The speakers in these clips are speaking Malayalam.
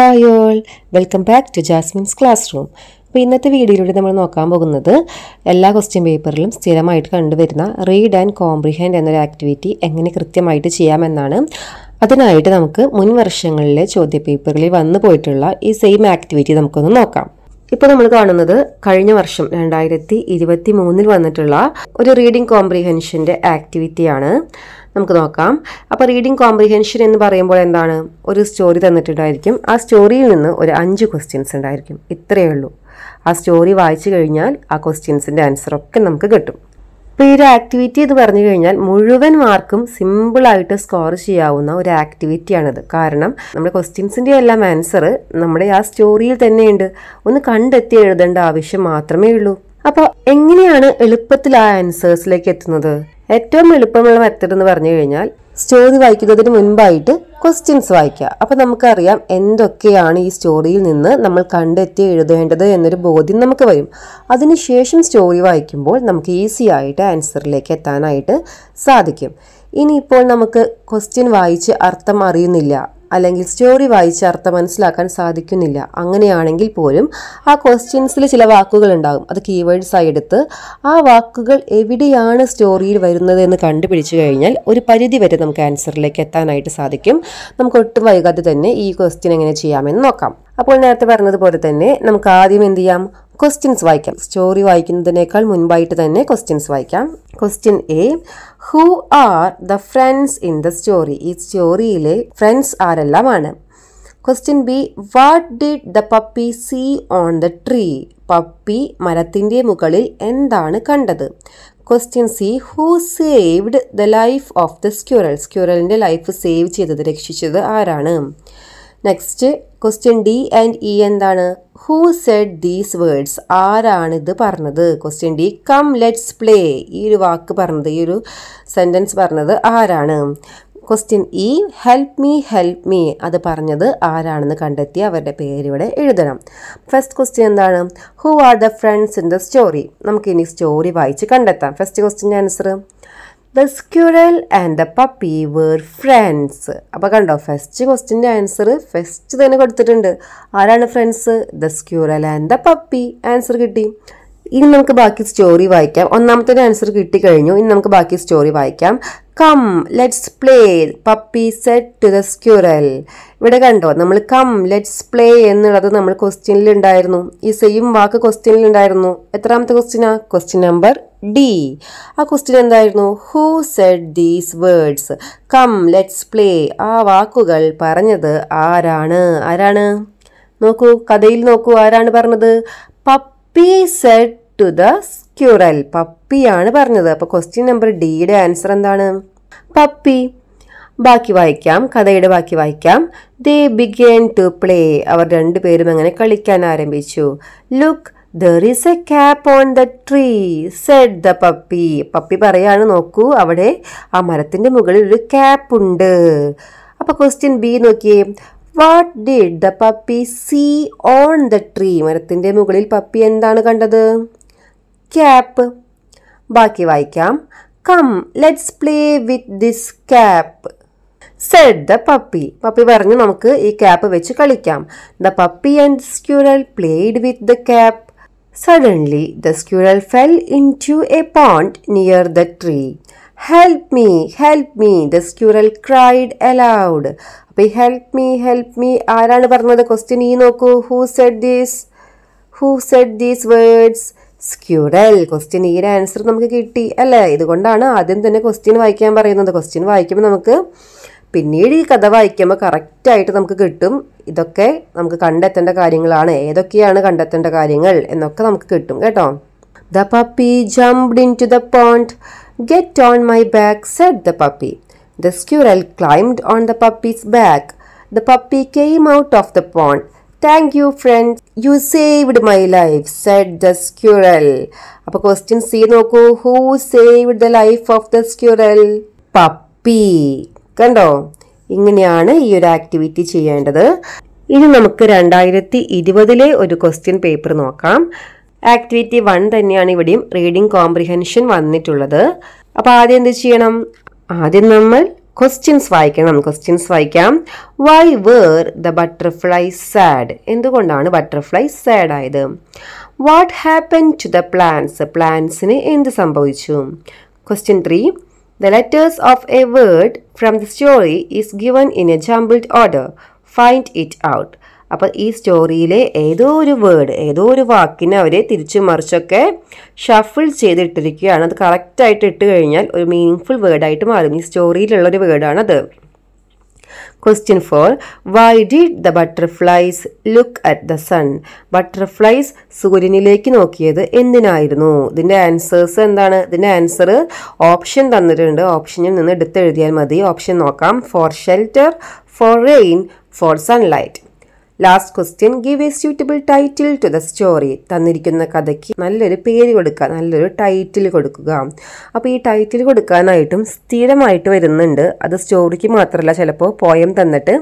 Hi all welcome back to Jasmine's classroom അപ്പോൾ ഇന്നത്തെ വീഡിയോയിലൂടെ നമ്മൾ നോക്കാൻ പോകുന്നത് എല്ലാ ക്വസ്റ്റ്യൻ പേപ്പറിലും സ്ഥിരമായിട്ട് കണ്ടുവരുന്ന റീഡ് ആൻഡ് കോംപ്രിഹെൻഡ് എന്നൊരു ആക്ടിവിറ്റി എങ്ങനെ കൃത്യമായിട്ട് ചെയ്യാമെന്നാണ് അതിനായിട്ട് നമുക്ക് മുൻ വർഷങ്ങളിലെ ചോദ്യ പേപ്പറിൽ വന്നു പോയിട്ടുള്ള ഈ സെയിം ആക്ടിവിറ്റി നമുക്കൊന്ന് നോക്കാം ഇപ്പോൾ നമ്മൾ കാണുന്നത് കഴിഞ്ഞ വർഷം രണ്ടായിരത്തി ഇരുപത്തി മൂന്നിൽ വന്നിട്ടുള്ള ഒരു റീഡിംഗ് കോംപ്രിഹെൻഷൻ്റെ ആക്ടിവിറ്റിയാണ് ആണ് നമുക്ക് നോക്കാം അപ്പോൾ റീഡിംഗ് കോംപ്രിഹെൻഷൻ എന്ന് പറയുമ്പോൾ എന്താണ് ഒരു സ്റ്റോറി തന്നിട്ടുണ്ടായിരിക്കും ആ സ്റ്റോറിയിൽ നിന്ന് ഒരു അഞ്ച് ക്വസ്റ്റ്യൻസ് ഉണ്ടായിരിക്കും ഇത്രയേ ഉള്ളൂ ആ സ്റ്റോറി വായിച്ചു കഴിഞ്ഞാൽ ആ ക്വസ്റ്റ്യൻസിൻ്റെ ആൻസറൊക്കെ നമുക്ക് കിട്ടും ഇപ്പോൾ ഈ ഒരു ആക്ടിവിറ്റി എന്ന് പറഞ്ഞു കഴിഞ്ഞാൽ മുഴുവൻ മാർക്കും സിമ്പിളായിട്ട് സ്കോർ ചെയ്യാവുന്ന ഒരു ആക്ടിവിറ്റിയാണിത് കാരണം നമ്മുടെ ക്വസ്റ്റ്യൻസിൻ്റെ എല്ലാം ആൻസർ നമ്മുടെ ആ സ്റ്റോറിയിൽ തന്നെയുണ്ട് ഒന്ന് കണ്ടെത്തി എഴുതേണ്ട ആവശ്യം മാത്രമേ ഉള്ളൂ അപ്പോൾ എങ്ങനെയാണ് എളുപ്പത്തിൽ ആ ആൻസേഴ്സിലേക്ക് എത്തുന്നത് ഏറ്റവും എളുപ്പമുള്ള മെത്തഡ് എന്ന് പറഞ്ഞു കഴിഞ്ഞാൽ സ്റ്റോറി വായിക്കുന്നതിന് മുൻപായിട്ട് ക്വസ്റ്റ്യൻസ് വായിക്കുക അപ്പോൾ നമുക്കറിയാം എന്തൊക്കെയാണ് ഈ സ്റ്റോറിയിൽ നിന്ന് നമ്മൾ കണ്ടെത്തി എഴുതേണ്ടത് എന്നൊരു ബോധ്യം നമുക്ക് വരും അതിനുശേഷം സ്റ്റോറി വായിക്കുമ്പോൾ നമുക്ക് ഈസി ആയിട്ട് ആൻസറിലേക്ക് എത്താനായിട്ട് സാധിക്കും ഇനിയിപ്പോൾ നമുക്ക് ക്വസ്റ്റ്യൻ വായിച്ച് അർത്ഥം അറിയുന്നില്ല അല്ലെങ്കിൽ സ്റ്റോറി വായിച്ച് അർത്ഥം മനസ്സിലാക്കാൻ സാധിക്കുന്നില്ല അങ്ങനെയാണെങ്കിൽ പോലും ആ ക്വസ്റ്റ്യൻസിൽ ചില വാക്കുകൾ ഉണ്ടാകും അത് കീവേഡ്സായി എടുത്ത് ആ വാക്കുകൾ എവിടെയാണ് സ്റ്റോറിയിൽ വരുന്നത് എന്ന് കണ്ടുപിടിച്ചു കഴിഞ്ഞാൽ ഒരു പരിധി വരെ നമുക്ക് ആൻസറിലേക്ക് എത്താനായിട്ട് സാധിക്കും നമുക്ക് ഒട്ടും വൈകാതെ തന്നെ ഈ ക്വസ്റ്റ്യൻ എങ്ങനെ ചെയ്യാമെന്ന് നോക്കാം അപ്പോൾ നേരത്തെ പറഞ്ഞതുപോലെ തന്നെ നമുക്ക് ആദ്യം എന്ത് ചെയ്യാം ക്വസ്റ്റ്യൻസ് വായിക്കാം സ്റ്റോറി വായിക്കുന്നതിനേക്കാൾ മുൻപായിട്ട് തന്നെ ക്വസ്റ്റ്യൻസ് വായിക്കാം question A who are the friends in the story ഈ സ്റ്റോറിയിലെ ഫ്രണ്ട്സ് ആരെല്ലാമാണ് question B what did the puppy see on the tree puppy മരത്തിൻ്റെ മുകളിൽ എന്താണ് കണ്ടത് question C who saved the life of the squirrel സ്ക്യൂറലിൻ്റെ ലൈഫ് സേവ് ചെയ്തത് രക്ഷിച്ചത് ആരാണ് next question D and E എന്താണ് ഹൂ സെഡ് ദീസ് വേർഡ്സ് ആരാണിത് പറഞ്ഞത് question D come let's play ഈ ഒരു വാക്ക് പറഞ്ഞത് ഈ ഒരു സെൻറ്റൻസ് പറഞ്ഞത് ആരാണ് question E help me help me അത് പറഞ്ഞത് ആരാണെന്ന് കണ്ടെത്തി അവരുടെ പേരിവിടെ എഴുതണം ഫസ്റ്റ് ക്വസ്റ്റ്യൻ എന്താണ് who are the friends in the story നമുക്കിനി സ്റ്റോറി വായിച്ച് കണ്ടെത്താം ഫസ്റ്റ് ക്വസ്റ്റ്യൻ്റെ answer the squirrel and the puppy were friends അപ്പം കണ്ടോ ഫസ്റ്റ് ക്വസ്റ്റിൻ്റെ ആൻസർ ഫസ്റ്റ് തന്നെ കൊടുത്തിട്ടുണ്ട് ആരാണ് friends the squirrel and the puppy answer കിട്ടി ഇനി നമുക്ക് ബാക്കി സ്റ്റോറി വായിക്കാം ഒന്നാമത്തെ ആൻസർ കിട്ടിക്കഴിഞ്ഞു ഇനി നമുക്ക് ബാക്കി സ്റ്റോറി വായിക്കാം come let's play puppy said to the squirrel ഇവിടെ കണ്ടോ നമ്മൾ കം ലെറ്റ്സ് പ്ലേ എന്നുള്ളത് നമ്മൾ ക്വസ്റ്റ്യനിൽ ഉണ്ടായിരുന്നു ഈ സെയിം വാക്ക് ക്വസ്റ്റ്യനിൽ ഉണ്ടായിരുന്നു എത്രാമത്തെ ക്വസ്റ്റ്യനാണ് ക്വസ്റ്റ്യൻ നമ്പർ ഡി ആ ക്വസ്റ്റ്യൻ എന്തായിരുന്നു who said these words come let's play ആ വാക്കുകൾ പറഞ്ഞത് ആരാണ് ആരാണ് നോക്കൂ കഥയിൽ നോക്കൂ ആരാണ് പറഞ്ഞത് puppy said to the squirrel പപ്പിയാണ് പറഞ്ഞത് അപ്പോൾ ക്വസ്റ്റ്യൻ നമ്പർ ഡിയുടെ ആൻസർ എന്താണ് പപ്പി ബാക്കി വായിക്കാം കഥയുടെ ബാക്കി വായിക്കാം ദേ ബിഗേൺ ടു പ്ലേ അവർ രണ്ടുപേരും അങ്ങനെ കളിക്കാൻ ആരംഭിച്ചു look there is a cap on the tree said the puppy puppy പറയാണ് നോക്കൂ അവിടെ ആ മരത്തിൻ്റെ മുകളിൽ ഒരു ക്യാപ്പ് ഉണ്ട് അപ്പോൾ ക്വസ്റ്റ്യൻ ബി നോക്കിയേ what did the puppy see on the tree മരത്തിൻ്റെ മുകളിൽ പപ്പി എന്താണ് കണ്ടത് ക്യാപ്പ് ബാക്കി വായിക്കാം come let's play with this cap said the puppy puppy പറഞ്ഞു നമുക്ക് ഈ ക്യാപ്പ് വെച്ച് കളിക്കാം the puppy and squirrel played with the cap Suddenly the squirrel fell into a pond near the tree. Help me help me the squirrel cried aloud അപ്പോൾ ഈ ഹെൽപ്പ് മീ ഹെൽപ്പ് മീ ആരാണ് പറഞ്ഞത് ക്വസ്റ്റ്യൻ ഈ നോക്കൂ who said these who said these words squirrel question ഈയുടെ ആൻസർ നമുക്ക് കിട്ടി അല്ലേ ഇതുകൊണ്ടാണ് ആദ്യം തന്നെ ക്വസ്റ്റ്യൻ വായിക്കാൻ പറയുന്നത് ക്വസ്റ്റ്യൻ വായിക്കുമ്പോൾ നമുക്ക് പിന്നീട് ഈ കഥ വായിക്കുമ്പോൾ കറക്റ്റായിട്ട് നമുക്ക് കിട്ടും ഇതൊക്കെ നമുക്ക് കണ്ടെത്തേണ്ട കാര്യങ്ങളാണ് ഏതൊക്കെയാണ് കണ്ടെത്തേണ്ട കാര്യങ്ങൾ എന്നൊക്കെ നമുക്ക് കിട്ടും കേട്ടോ the puppy jumped into the pond get on my back said the puppy the squirrel climbed on the puppy's back the puppy came out of the pond thank you friend you saved my life said the squirrel അപ്പോൾ ക്വസ്റ്റ്യൻ സി നോക്കൂ who saved the life of the squirrel puppy കണ്ടോ ഇങ്ങനെയാണ് ഈ ഒരു ആക്ടിവിറ്റി ചെയ്യേണ്ടത് ഇനി നമുക്ക് രണ്ടായിരത്തി ഇരുപതിലെ ഒരു ക്വസ്റ്റ്യൻ പേപ്പർ നോക്കാം ആക്ടിവിറ്റി വൺ തന്നെയാണ് ഇവിടെയും റീഡിംഗ് കോംപ്രിഹെൻഷൻ വന്നിട്ടുള്ളത് അപ്പോൾ ആദ്യം എന്ത് ചെയ്യണം ആദ്യം നമ്മൾ ക്വസ്റ്റ്യൻസ് വായിക്കണം ക്വസ്റ്റ്യൻസ് വായിക്കാം why were the butterfly sad എന്തുകൊണ്ടാണ് ബട്ടർഫ്ലൈ സാഡ് ആയത് what happen to the plants പ്ലാൻസിന് എന്ത് സംഭവിച്ചു question three The letters of a word from the story is given in a jumbled order. Find it out. അപ്പോൾ ഈ സ്റ്റോറിയിലെ ഏതോ ഒരു വേർഡ് ഏതോ ഒരു വാക്കിനെ അവരെ തിരിച്ചു മറിച്ചൊക്കെ ഷഫിൾ ചെയ്തിട്ടിരിക്കുകയാണ് അത് കറക്റ്റായിട്ട് ഇട്ട് കഴിഞ്ഞാൽ ഒരു മീനിങ് ഫുൾ വേർഡായിട്ട് മാറും ഈ സ്റ്റോറിയിലുള്ളൊരു വേർഡാണത് question four why did the butterflies look at the sun? Butterflies സൂര്യനിലേക്ക് നോക്കിയത് എന്തിനായിരുന്നു ഇതിൻ്റെ ആൻസേഴ്സ് എന്താണ് ഇതിൻ്റെ ആൻസർ ഓപ്ഷൻ തന്നിട്ടുണ്ട് ഓപ്ഷനിൽ നിന്ന് എടുത്തെഴുതിയാൽ മതി ഓപ്ഷൻ നോക്കാം for shelter for rain for sunlight last question give a suitable title to the story തന്നിരിക്കുന്ന കഥയ്ക്ക് നല്ലൊരു പേര് കൊടുക്കുക നല്ലൊരു ടൈറ്റിൽ കൊടുക്കുക അപ്പോൾ ഈ ടൈറ്റിൽ കൊടുക്കാനായിട്ടും സ്ഥിരമായിട്ട് വരുന്നുണ്ട് അത് സ്റ്റോറിക്ക് മാത്രമല്ല ചിലപ്പോൾ പോയം തന്നിട്ട്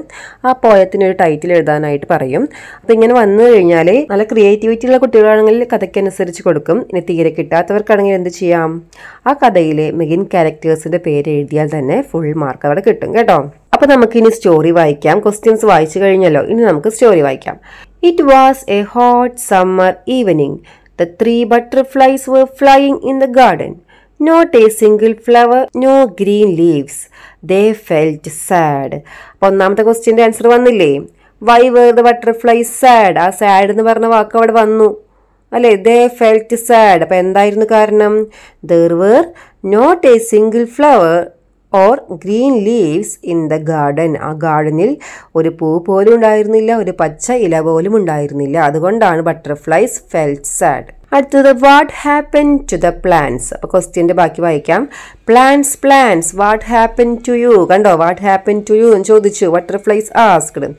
ആ പോയത്തിനൊരു ടൈറ്റിൽ എഴുതാനായിട്ട് പറയും അപ്പോൾ ഇങ്ങനെ വന്നു കഴിഞ്ഞാൽ നല്ല ക്രിയേറ്റിവിറ്റി ഉള്ള കുട്ടികളാണെങ്കിൽ കഥയ്ക്കനുസരിച്ച് കൊടുക്കും ഇനി തീരെ കിട്ടാത്തവർക്കാണെങ്കിൽ എന്ത് ചെയ്യാം ആ കഥയിലെ മെയിൻ ക്യാരക്ടേഴ്സിൻ്റെ പേര് എഴുതിയാൽ തന്നെ ഫുൾ മാർക്ക് അവിടെ കിട്ടും കേട്ടോ അപ്പോൾ ഇനി സ്റ്റോറി വായിക്കാം ക്വസ്റ്റ്യൻസ് വായിച്ചു കഴിഞ്ഞല്ലോ ഇനി നമുക്ക് സ്റ്റോറി വായിക്കാം it was a hot summer evening the three butterflies were flying in the garden not a single flower no green leaves they felt sad അപ്പോൾ ഒന്നാമത്തെ ക്വസ്റ്റ്യൻ്റെ ആൻസർ വന്നില്ലേ why were the butterflies sad ആ സാഡ് എന്ന് പറഞ്ഞ വാക്ക് അവിടെ വന്നു അല്ലേ ദേ ഫെൽറ്റ് സാഡ് അപ്പോൾ എന്തായിരുന്നു കാരണം there were not a single flower or green leaves in the garden ആ ഗാർഡനിൽ ഒരു പൂ പോലും ഉണ്ടായിരുന്നില്ല ഒരു പച്ച ഇല പോലും ഉണ്ടായിരുന്നില്ല അതുകൊണ്ടാണ് ബട്ടർഫ്ലൈസ് ഫെൽറ്റ് സാഡ് അടുത്തത് what happen to the plants അപ്പൊ ക്വസ്റ്റ്യന്റെ ബാക്കി വായിക്കാം plants plants what happen to you കണ്ടോ വാട്ട് ഹാപ്പൻ ടു യു എന്ന് ചോദിച്ചു butterflies asked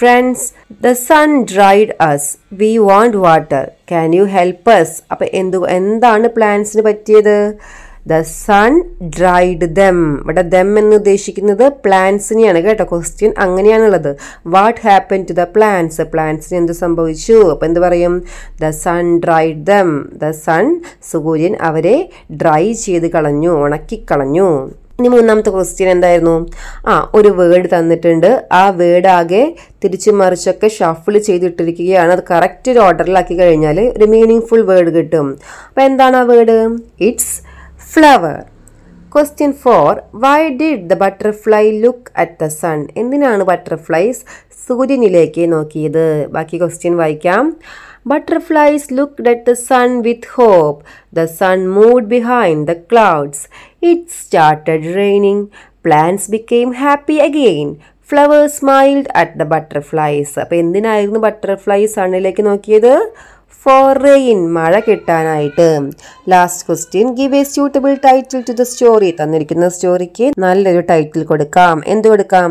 friends the sun dried us we want water can you help us അപ്പൊ എന്ത് എന്താണ് പ്ലാൻസിന് പറ്റിയത് ദ സൺ ഡ്രൈഡ് ദം ഇവിടെ ദം എന്ന് ഉദ്ദേശിക്കുന്നത് പ്ലാന്റ്സിനെയാണ് കേട്ടോ ക്വസ്റ്റ്യൻ അങ്ങനെയാണുള്ളത് what happen to the plants പ്ലാന്റ്സിന് എന്ത് സംഭവിച്ചു അപ്പം എന്ത് പറയും the sun dried them the sun സൂര്യൻ അവരെ ഡ്രൈ ചെയ്ത് കളഞ്ഞു ഉണക്കിക്കളഞ്ഞു ഇനി മൂന്നാമത്തെ ക്വസ്റ്റ്യൻ എന്തായിരുന്നു ആ ഒരു വേർഡ് തന്നിട്ടുണ്ട് ആ വേർഡ് ആകെ തിരിച്ചു മറിച്ചൊക്കെ ഷഫിൾ ചെയ്തിട്ടിരിക്കുകയാണ് അത് കറക്റ്റ് ഒരു ഓർഡറിലാക്കി കഴിഞ്ഞാൽ ഒരു മീനിങ് ഫുൾ വേർഡ് കിട്ടും അപ്പോൾ എന്താണ് ആ word it's flower question four why did the butterfly look at the sun എന്തിനാണ് ബട്ടർഫ്ലൈസ് സൂര്യനിലേക്ക് നോക്കിയത് ബാക്കി ക്വസ്റ്റ്യൻ വായിക്കാം butterflies look at the sun with hope the sun moved behind the clouds it started raining plants became happy again flowers smiled at the butterflies അപ്പോൾ എന്തിനായിരുന്നു ബട്ടർഫ്ലൈസ് സണ്ണിലേക്ക് നോക്കിയത് ഫോർ റെയിൻ മഴ കിട്ടാനായിട്ട് last question give a suitable title to the story തന്നിരിക്കുന്ന സ്റ്റോറിക്ക് നല്ലൊരു ടൈറ്റിൽ കൊടുക്കാം എന്ത് കൊടുക്കാം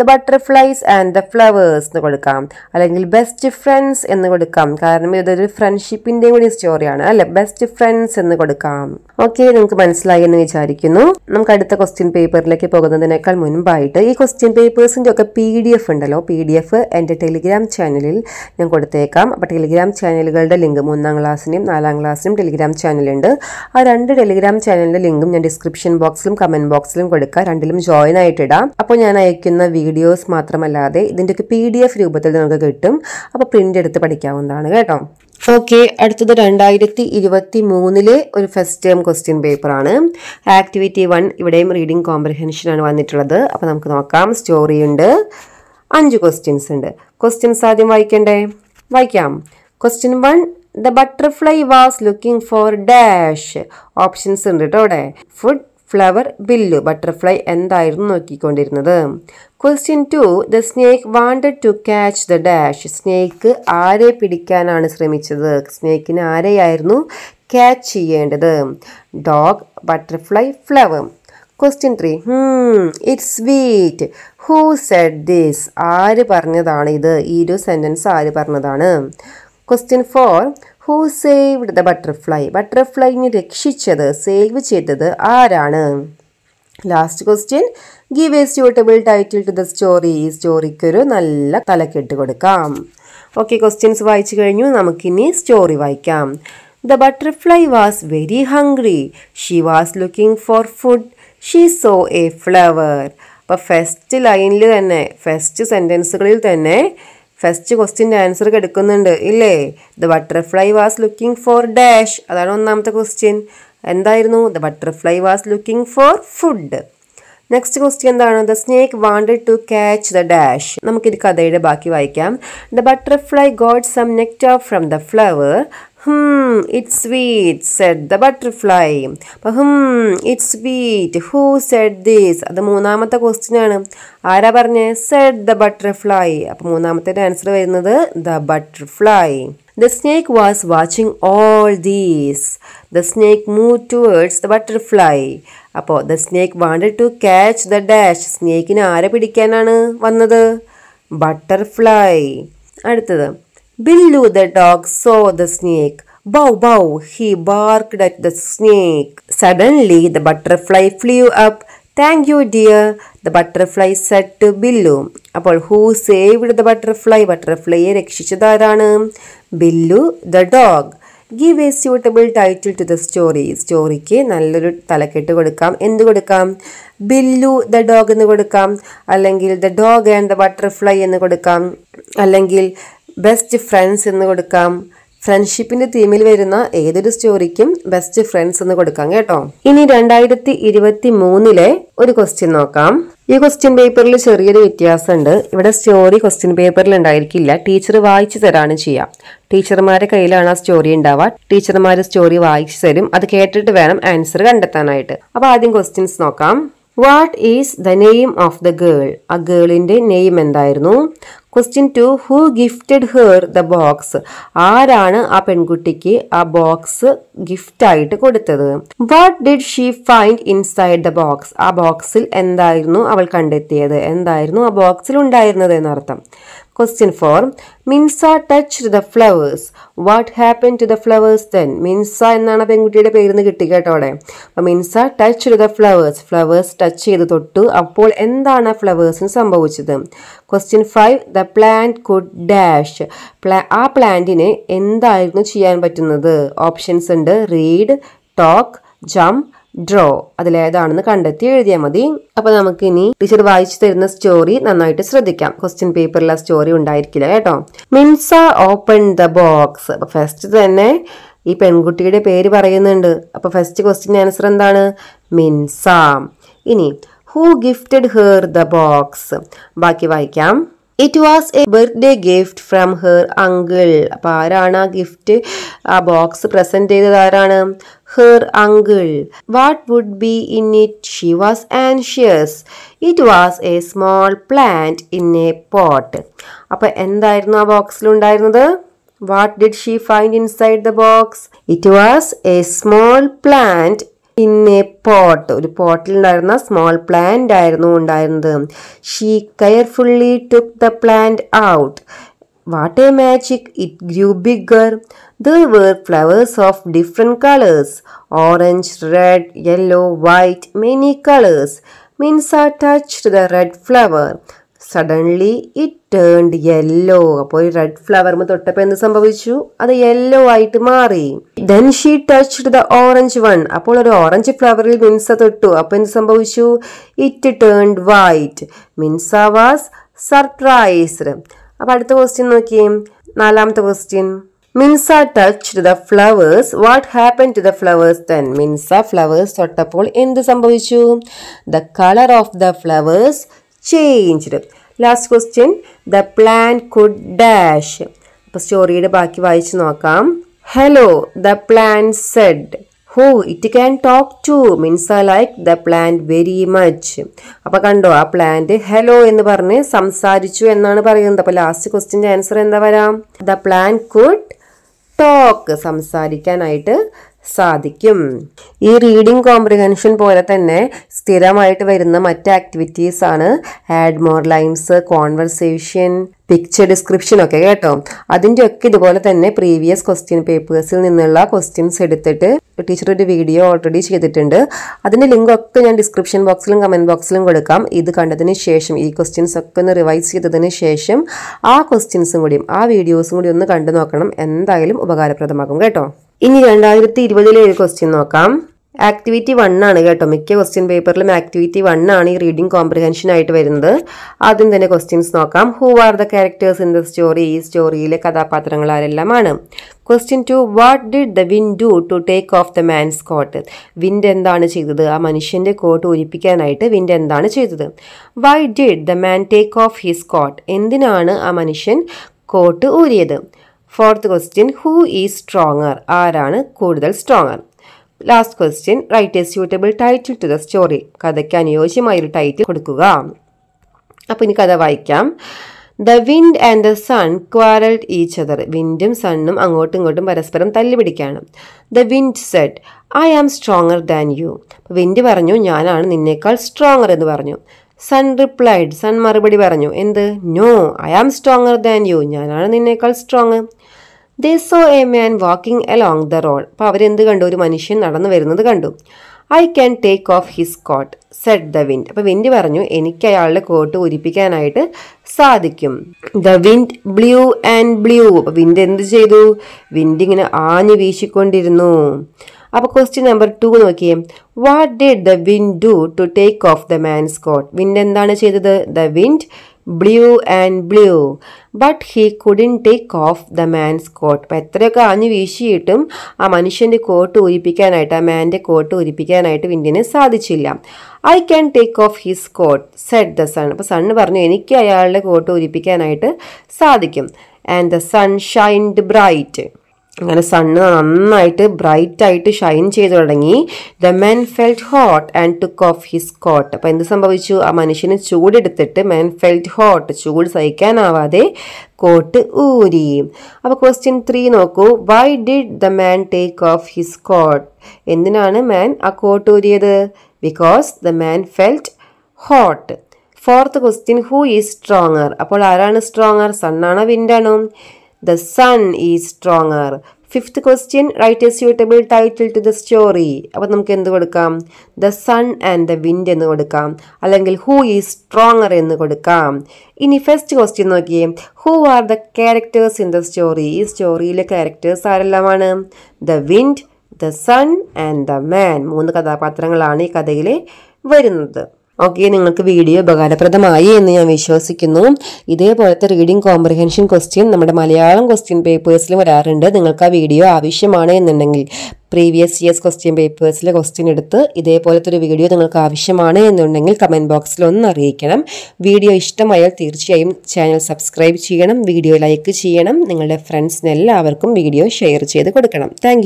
the butterflies and the flowers എന്ന് കൊടുക്കാം അല്ലെങ്കിൽ ബെസ്റ്റ് ഫ്രണ്ട്സ് എന്ന് കൊടുക്കാം കാരണം ഇതൊരു ഫ്രണ്ട്ഷിപ്പിൻ്റെയും കൂടി സ്റ്റോറിയാണ് അല്ലെ ബെസ്റ്റ് ഫ്രണ്ട്സ് എന്ന് കൊടുക്കാം ഓക്കെ നിങ്ങൾക്ക് മനസ്സിലായി എന്ന് വിചാരിക്കുന്നു നമുക്ക് അടുത്ത ക്വസ്റ്റ്യൻ പേപ്പറിലേക്ക് പോകുന്നതിനേക്കാൾ മുൻപായിട്ട് ഈ ക്വസ്റ്റ്യൻ പേപ്പേഴ്സിൻ്റെ ഒക്കെ പി ഡി എഫ് ഉണ്ടല്ലോ പി ഡി എഫ് എൻ്റെ ടെലിഗ്രാം ചാനലിൽ ഞാൻ കൊടുത്തേക്കാം അപ്പോൾ ടെലിഗ്രാം ചാനലുകളുടെ ലിങ്ക് മൂന്നാം ക്ലാസ്സിനും നാലാം ക്ലാസ്സിനും ടെലിഗ്രാം ചാനലുണ്ട് ആ രണ്ട് ടെലിഗ്രാം ചാനലിൻ്റെ ലിങ്കും ഞാൻ ഡിസ്ക്രിപ്ഷൻ ബോക്സിലും കമൻറ്റ് ബോക്സിലും കൊടുക്കുക രണ്ടിലും ജോയിൻ ആയിട്ടിടാം അപ്പോൾ ഞാൻ അയക്കുന്ന വീഡിയോസ് മാത്രമല്ലാതെ ഇതിൻ്റെയൊക്കെ പി ഡി എഫ് രൂപത്തിൽ നിങ്ങൾക്ക് കിട്ടും അപ്പോൾ പ്രിൻ്റ് എടുത്ത് പഠിക്കാവുന്നതാണ് കേട്ടോ ഓക്കെ അടുത്തത് രണ്ടായിരത്തി ഇരുപത്തി മൂന്നിലെ ഒരു ഫസ്റ്റ് ടേം ക്വസ്റ്റ്യൻ പേപ്പറാണ് ആക്ടിവിറ്റി വൺ ഇവിടെയും റീഡിംഗ് ആണ് വന്നിട്ടുള്ളത് അപ്പോൾ നമുക്ക് നോക്കാം സ്റ്റോറി ഉണ്ട് അഞ്ച് ക്വസ്റ്റ്യൻസ് ഉണ്ട് ക്വസ്റ്റ്യൻസ് ആദ്യം വായിക്കണ്ടേ വായിക്കാം question one the butterfly was looking for dash options ഉണ്ട് കേട്ടോ അവിടെ ഫുഡ് ഫ്ലവർ ബില്ലു ബട്ടർഫ്ലൈ എന്തായിരുന്നു നോക്കിക്കൊണ്ടിരുന്നത് question two the snake wanted to catch the dash snake ആരെ പിടിക്കാനാണ് ശ്രമിച്ചത് സ്നേക്കിന് ആരെയായിരുന്നു ക്യാച്ച് ചെയ്യേണ്ടത് dog butterfly flower question three it's sweet who said this ആര് പറഞ്ഞതാണ് ഇത് ഈ ഒരു സെൻറ്റൻസ് ആര് പറഞ്ഞതാണ് question four who saved the butterfly ബട്ടർഫ്ലൈനെ രക്ഷിച്ചത് സേവ് ചെയ്തത് ആരാണ് last question give a suitable title to the story ഈ സ്റ്റോറിക്കൊരു നല്ല തലക്കെട്ട് കൊടുക്കാം ഓക്കെ ക്വസ്റ്റ്യൻസ് വായിച്ചു കഴിഞ്ഞു നമുക്കിനി സ്റ്റോറി വായിക്കാം the butterfly was very hungry she was looking for food she saw a flower അപ്പോൾ ഫസ്റ്റ് ലൈനിൽ തന്നെ ഫസ്റ്റ് സെൻറ്റൻസുകളിൽ തന്നെ ഫസ്റ്റ് ക്വസ്റ്റിൻ്റെ ആൻസർ കെടുക്കുന്നുണ്ട് ഇല്ലേ the butterfly was looking for dash അതാണ് ഒന്നാമത്തെ ക്വസ്റ്റ്യൻ എന്തായിരുന്നു the butterfly was looking for food next question എന്താണ് the snake wanted to catch the dash നമുക്കിത് കഥയുടെ ബാക്കി വായിക്കാം the butterfly got some nectar from the flower Hmm, it's sweet, said the butterfly. Hmm, it's sweet. Who said this? അത് മൂന്നാമത്തെ ക്വസ്റ്റ്യൻ ആണ് ആരാ പറഞ്ഞ് സെഡ് ദ ബട്ടർഫ്ലൈ അപ്പം മൂന്നാമത്തെ ആൻസർ വരുന്നത് the butterfly The snake was watching all these. The snake moved towards the butterfly. അപ്പോൾ the snake wanted to catch the dash. സ്നേക്കിനെ ആരെ പിടിക്കാനാണ് വന്നത് ബട്ടർഫ്ലൈ അടുത്തത് Billu the dog saw the snake. Bow, bow, he barked at the snake. Suddenly the butterfly flew up. Thank you dear the butterfly said to Billu അപ്പോൾ ഹൂ സേവ്ഡ് ദ ബട്ടർഫ്ലൈ ബട്ടർഫ്ലൈയെ രക്ഷിച്ചതാരാണ് Billu the dog give a suitable title to the story സ്റ്റോറിക്ക് നല്ലൊരു തലക്കെട്ട് കൊടുക്കാം എന്ത് കൊടുക്കാം ബില്ലു ദ ഡോഗ് എന്ന് കൊടുക്കാം അല്ലെങ്കിൽ the dog and the butterfly എന്ന് കൊടുക്കാം അല്ലെങ്കിൽ ബെസ്റ്റ് ഫ്രണ്ട്സ് എന്ന് കൊടുക്കാം ഫ്രണ്ട്ഷിപ്പിന്റെ തീമിൽ വരുന്ന ഏതൊരു സ്റ്റോറിക്കും ബെസ്റ്റ് ഫ്രണ്ട്സ് എന്ന് കൊടുക്കാം കേട്ടോ ഇനി രണ്ടായിരത്തി ഇരുപത്തി മൂന്നിലെ ഒരു ക്വസ്റ്റ്യൻ നോക്കാം ഈ ക്വസ്റ്റ്യൻ പേപ്പറിൽ ചെറിയൊരു വ്യത്യാസമുണ്ട് ഇവിടെ സ്റ്റോറി ക്വസ്റ്റ്യൻ പേപ്പറിൽ ഉണ്ടായിരിക്കില്ല ടീച്ചർ വായിച്ചു തരാണ് ചെയ്യാം ടീച്ചർമാരുടെ കയ്യിലാണ് ആ സ്റ്റോറി ഉണ്ടാവുക ടീച്ചർമാർ സ്റ്റോറി വായിച്ചു തരും അത് കേട്ടിട്ട് വേണം ആൻസർ കണ്ടെത്താനായിട്ട് അപ്പോൾ ആദ്യം ക്വസ്റ്റ്യൻസ് നോക്കാം what is the name of the girl ആ ഗേളിന്റെ നെയിം എന്തായിരുന്നു question two who gifted her the box ആരാണ് ആ പെൺകുട്ടിക്ക് ആ ബോക്സ് ഗിഫ്റ്റായിട്ട് കൊടുത്തത് what did she find inside the box ആ ബോക്സിൽ എന്തായിരുന്നു അവൾ കണ്ടെത്തിയത് എന്തായിരുന്നു ആ ബോക്സിൽ ഉണ്ടായിരുന്നത് എന്നർത്ഥം question four Minsa touch the flowers what happen to the flowers then Minsa എന്നാണ് പെൺകുട്ടിയുടെ പേരിന്ന് കിട്ടി കേട്ടോ അവിടെ അപ്പം Minsa touch the flowers flowers touch ചെയ്ത് തൊട്ടു അപ്പോൾ എന്താണ് ആ ഫ്ലവേഴ്സിന് സംഭവിച്ചത് question five the plant could dash പ്ലാ ആ പ്ലാന്റിന് എന്തായിരുന്നു ചെയ്യാൻ പറ്റുന്നത് ഓപ്ഷൻസ് ഉണ്ട് റീഡ് ടോക്ക് ജംപ് ഡ്രോ അതിലേതാണെന്ന് കണ്ടെത്തി എഴുതിയാൽ മതി അപ്പൊ നമുക്ക് ഇനി ടീച്ചർ വായിച്ചു തരുന്ന സ്റ്റോറി നന്നായിട്ട് ശ്രദ്ധിക്കാം ക്വസ്റ്റ്യൻ പേപ്പറിൽ ആ സ്റ്റോറി ഉണ്ടായിരിക്കില്ല കേട്ടോ മിൻസ ഓപ്പൺ ദ ബോക്സ് അപ്പൊ ഫസ്റ്റ് തന്നെ ഈ പെൺകുട്ടിയുടെ പേര് പറയുന്നുണ്ട് അപ്പൊ ഫസ്റ്റ് ക്വസ്റ്റ്യൻ ആൻസർ എന്താണ് മിൻസ ഇനി who gifted her the box ബാക്കി വായിക്കാം it was a birthday gift from her uncle അപ്പം ആരാണ് ആ ഗിഫ്റ്റ് ആ ബോക്സ് പ്രസൻറ്റ് ചെയ്തത് ആരാണ് her uncle what would be in it she was anxious it was a small plant in a pot അപ്പം എന്തായിരുന്നു ആ ബോക്സിലുണ്ടായിരുന്നത് what did she find inside the box it was a small plant പിന്നെ പോട്ട് ഒരു പോട്ടിലുണ്ടായിരുന്ന സ്മോൾ പ്ലാന്റ് ആയിരുന്നു ഉണ്ടായിരുന്നത് she carefully took the plant out what a magic it grew bigger there were flowers of different colours orange red yellow white many colours Minsa ആ touch the red flower suddenly it turned yellow അപ്പോൾ ഈ റെഡ് ഫ്ലവർ തൊട്ടപ്പോൾ എന്ത് സംഭവിച്ചു അത് യെല്ലോ ആയിട്ട് മാറി then she touch the orange one അപ്പോൾ ഒരു ഓറഞ്ച് ഫ്ലവറിൽ മിൻസ തൊട്ടു അപ്പോൾ എന്ത് സംഭവിച്ചു it turned white Minsa was surprised അപ്പൊ അടുത്ത ക്വസ്റ്റ്യൻ നോക്കിയേ നാലാമത്തെ question Minsa touch the flowers what happen to the flowers then Minsa flowers തൊട്ടപ്പോൾ എന്ത് സംഭവിച്ചു the colour of the flowers changed last question the plant could dash അപ്പോൾ സ്റ്റോറിയുടെ ബാക്കി വായിച്ചു നോക്കാം hello the plant said how it can talk to means I like the plant very much അപ്പോൾ കണ്ടോ ആ പ്ലാന്റ് ഹലോ എന്ന് പറഞ്ഞ് സംസാരിച്ചു എന്നാണ് പറയുന്നത് അപ്പോൾ ലാസ്റ്റ് ക്വസ്റ്റ്യൻ്റെ ആൻസർ എന്താ വരാം ദ പ്ലാൻ കുഡ് ടോക്ക് സംസാരിക്കാനായിട്ട് സാധിക്കും ഈ റീഡിംഗ് കോംപ്രിഹെൻഷൻ പോലെ തന്നെ സ്ഥിരമായിട്ട് വരുന്ന മറ്റ് ആക്ടിവിറ്റീസ് ആണ് add more lines conversation picture description ഒക്കെ കേട്ടോ ഒക്കെ ഇതുപോലെ തന്നെ പ്രീവിയസ് ക്വസ്റ്റ്യൻ പേപ്പേഴ്സിൽ നിന്നുള്ള ക്വസ്റ്റ്യൻസ് എടുത്തിട്ട് ടീച്ചർ ഒരു വീഡിയോ ഓൾറെഡി ചെയ്തിട്ടുണ്ട് അതിൻ്റെ ലിങ്കൊക്കെ ഞാൻ ഡിസ്ക്രിപ്ഷൻ ബോക്സിലും കമൻറ്റ് ബോക്സിലും കൊടുക്കാം ഇത് കണ്ടതിന് ശേഷം ഈ ക്വസ്റ്റ്യൻസ് ഒക്കെ ഒന്ന് റിവൈസ് ചെയ്തതിന് ശേഷം ആ ക്വസ്റ്റ്യൻസും കൂടിയും ആ വീഡിയോസും കൂടി ഒന്ന് കണ്ടു നോക്കണം എന്തായാലും ഉപകാരപ്രദമാകും കേട്ടോ ഇനി രണ്ടായിരത്തി ഇരുപതിലെ ഒരു ക്വസ്റ്റ്യൻ നോക്കാം ആക്ടിവിറ്റി വൺ ആണ് കേട്ടോ മിക്ക ക്വസ്റ്റ്യൻ പേപ്പറിലും ആക്ടിവിറ്റി വൺ ആണ് ഈ റീഡിംഗ് കോംപ്രിഹെൻഷൻ ആയിട്ട് വരുന്നത് ആദ്യം തന്നെ ക്വസ്റ്റ്യൻസ് നോക്കാം who are the characters in the story ഈ സ്റ്റോറിയിലെ കഥാപാത്രങ്ങൾ ആരെല്ലാമാണ് question two what did the wind do to take off the man's coat wind എന്താണ് ചെയ്തത് ആ മനുഷ്യൻ്റെ കോട്ട് ഒരിപ്പിക്കാനായിട്ട് വിൻഡ് എന്താണ് ചെയ്തത് why did the man take off his coat എന്തിനാണ് ആ മനുഷ്യൻ കോട്ട് ഊരിയത് fourth question who is stronger ആരാണ് കൂടുതൽ stronger last question write a suitable title to the story കഥയ്ക്ക് അനുയോജ്യമായ ഒരു ടൈറ്റിൽ കൊടുക്കുക അപ്പോൾ ഇനി കഥ വായിക്കാം the wind and the sun quarrelled each other വിൻഡും സണ്ണും അങ്ങോട്ടും ഇങ്ങോട്ടും പരസ്പരം തല്ലുപിടിക്കുകയാണ് the wind said I am stronger than you wind പറഞ്ഞു ഞാനാണ് നിന്നേക്കാൾ സ്ട്രോങ്ങർ എന്ന് പറഞ്ഞു സൺ റിപ്ലൈഡ് സൺ മറുപടി പറഞ്ഞു എന്ത് no I am stronger than you ഞാനാണ് നിന്നേക്കാൾ strong they saw a man walking along the road അപ്പോൾ അവരെന്ത് കണ്ടു ഒരു മനുഷ്യൻ നടന്നു വരുന്നത് കണ്ടു I can take off his coat said the wind അപ്പോൾ വിൻഡ് പറഞ്ഞു എനിക്ക് അയാളുടെ കോട്ട് ഒരിപ്പിക്കാനായിട്ട് സാധിക്കും the wind blew and blew അപ്പോൾ വിൻഡ് എന്ത് ചെയ്തു വിൻഡ് ഇങ്ങനെ ആഞ്ഞു വീശിക്കൊണ്ടിരുന്നു അപ്പോൾ ക്വസ്റ്റ്യൻ നമ്പർ ടു നോക്കിയേ what did the wind do to take off the man's coat wind എന്താണ് ചെയ്തത് the wind blew and blew but he couldn't take off the man's coat അപ്പം എത്രയൊക്കെ അഞ്ഞു വീശിയിട്ടും ആ മനുഷ്യൻ്റെ കോട്ട് ഉരിപ്പിക്കാനായിട്ട് ആ മാൻ്റെ കോട്ട് ഉരിപ്പിക്കാനായിട്ട് വിൻഡിന് സാധിച്ചില്ല I can take off his coat said the sun അപ്പോൾ സണ്ണ് പറഞ്ഞു എനിക്ക് അയാളുടെ കോട്ട് ഉരിപ്പിക്കാനായിട്ട് സാധിക്കും and the sun shined bright അങ്ങനെ സണ് നന്നായിട്ട് ബ്രൈറ്റായിട്ട് ഷൈൻ ചെയ്ത് തുടങ്ങി the men felt hot and took off his coat അപ്പം എന്ത് സംഭവിച്ചു ആ മനുഷ്യന് ചൂടെടുത്തിട്ട് മെൻ ഫെൽറ്റ് ഹോട്ട് ചൂട് സഹിക്കാനാവാതെ കോട്ട് ഊരി അപ്പോൾ ക്വസ്റ്റ്യൻ ത്രീ നോക്കൂ why did the man take off his coat എന്തിനാണ് മാൻ ആ കോട്ട് ഊരിയത് because the man felt hot fourth question who is stronger അപ്പോൾ ആരാണ് സ്ട്രോങ്ങർ സണ്ണാണോ വിൻഡാണോ The sun is stronger. Fifth question write a suitable title to the story അപ്പം നമുക്ക് എന്ത് കൊടുക്കാം the sun and the wind എന്ന് കൊടുക്കാം അല്ലെങ്കിൽ ഹൂ ഈസ് സ്ട്രോങ്ങർ എന്ന് കൊടുക്കാം ഇനി ഫസ്റ്റ് ക്വസ്റ്റ്യൻ നോക്കിയേ who are the characters in the story ഈ സ്റ്റോറിയിലെ ക്യാരക്ടേഴ്സ് ആരെല്ലാമാണ് the wind the sun and the man മൂന്ന് കഥാപാത്രങ്ങളാണ് ഈ കഥയിലെ വരുന്നത് ഓക്കെ നിങ്ങൾക്ക് വീഡിയോ ഉപകാരപ്രദമായി എന്ന് ഞാൻ വിശ്വസിക്കുന്നു ഇതേപോലത്തെ റീഡിംഗ് കോംപ്രിഹെൻഷൻ ക്വസ്റ്റ്യൻ നമ്മുടെ മലയാളം ക്വസ്റ്റ്യൻ പേപ്പേഴ്സിലും വരാറുണ്ട് നിങ്ങൾക്ക് ആ വീഡിയോ ആവശ്യമാണ് എന്നുണ്ടെങ്കിൽ പ്രീവിയസ് ഇയേഴ്സ് ക്വസ്റ്റ്യൻ പേപ്പേഴ്സിലെ ക്വസ്റ്റ്യൻ എടുത്ത് ഇതേപോലത്തെ ഒരു വീഡിയോ നിങ്ങൾക്ക് ആവശ്യമാണ് എന്നുണ്ടെങ്കിൽ കമൻറ്റ് ബോക്സിൽ ഒന്ന് അറിയിക്കണം വീഡിയോ ഇഷ്ടമായാൽ തീർച്ചയായും ചാനൽ സബ്സ്ക്രൈബ് ചെയ്യണം വീഡിയോ ലൈക്ക് ചെയ്യണം നിങ്ങളുടെ ഫ്രണ്ട്സിനെല്ലാവർക്കും വീഡിയോ ഷെയർ ചെയ്ത് കൊടുക്കണം താങ്ക്